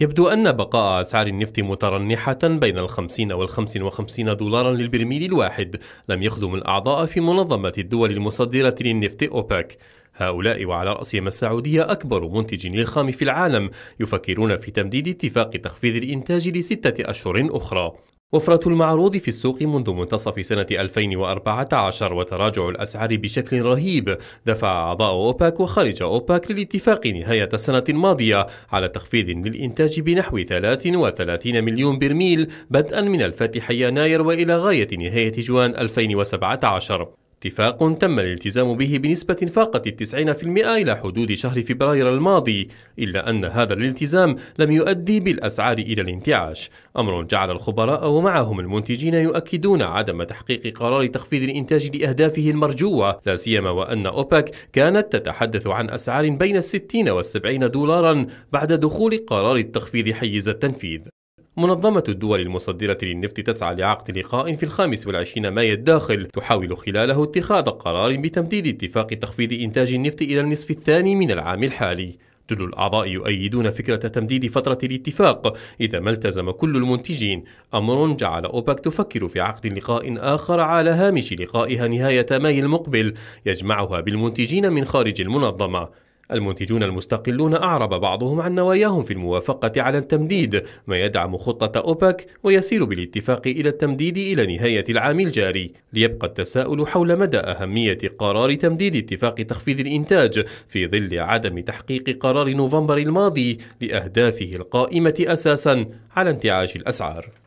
يبدو أن بقاء أسعار النفط مترنحة بين الخمسين والخمس وخمسين دولارا للبرميل الواحد لم يخدم الأعضاء في منظمة الدول المصدرة للنفط أوبك هؤلاء وعلى رأسهم السعودية أكبر منتج للخام في العالم يفكرون في تمديد اتفاق تخفيض الإنتاج لستة أشهر أخرى وفرة المعروض في السوق منذ منتصف سنة 2014 وتراجع الأسعار بشكل رهيب دفع أعضاء أوباك وخارج أوباك للاتفاق نهاية السنة الماضية على تخفيض للإنتاج بنحو 33 مليون برميل بدءا من الفاتح يناير وإلى غاية نهاية جوان 2017 اتفاق تم الالتزام به بنسبة فاقت 90% إلى حدود شهر فبراير الماضي إلا أن هذا الالتزام لم يؤدي بالأسعار إلى الانتعاش أمر جعل الخبراء ومعهم المنتجين يؤكدون عدم تحقيق قرار تخفيض الإنتاج لأهدافه المرجوة لا سيما وأن أوبك كانت تتحدث عن أسعار بين 60 و 70 دولارا بعد دخول قرار التخفيض حيز التنفيذ منظمة الدول المصدرة للنفط تسعى لعقد لقاء في الخامس والعشرين ماي الداخل تحاول خلاله اتخاذ قرار بتمديد اتفاق تخفيض إنتاج النفط إلى النصف الثاني من العام الحالي جل الأعضاء يؤيدون فكرة تمديد فترة الاتفاق إذا ما التزم كل المنتجين أمر جعل أوبك تفكر في عقد لقاء آخر على هامش لقائها نهاية ماي المقبل يجمعها بالمنتجين من خارج المنظمة المنتجون المستقلون أعرب بعضهم عن نواياهم في الموافقة على التمديد ما يدعم خطة أوبك ويسير بالاتفاق إلى التمديد إلى نهاية العام الجاري ليبقى التساؤل حول مدى أهمية قرار تمديد اتفاق تخفيض الإنتاج في ظل عدم تحقيق قرار نوفمبر الماضي لأهدافه القائمة أساسا على انتعاش الأسعار